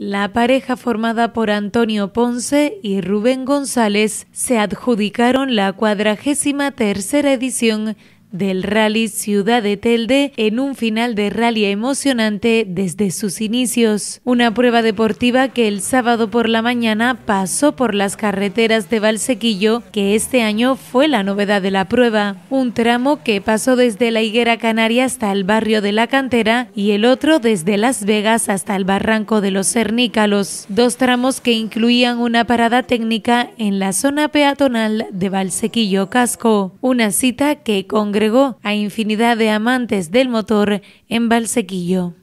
La pareja formada por Antonio Ponce y Rubén González se adjudicaron la cuadragésima tercera edición del Rally Ciudad de Telde en un final de rally emocionante desde sus inicios. Una prueba deportiva que el sábado por la mañana pasó por las carreteras de Valsequillo, que este año fue la novedad de la prueba. Un tramo que pasó desde la Higuera Canaria hasta el barrio de la Cantera y el otro desde Las Vegas hasta el barranco de los Cernícalos. Dos tramos que incluían una parada técnica en la zona peatonal de Valsequillo Casco. Una cita que con agregó a infinidad de amantes del motor en balsequillo.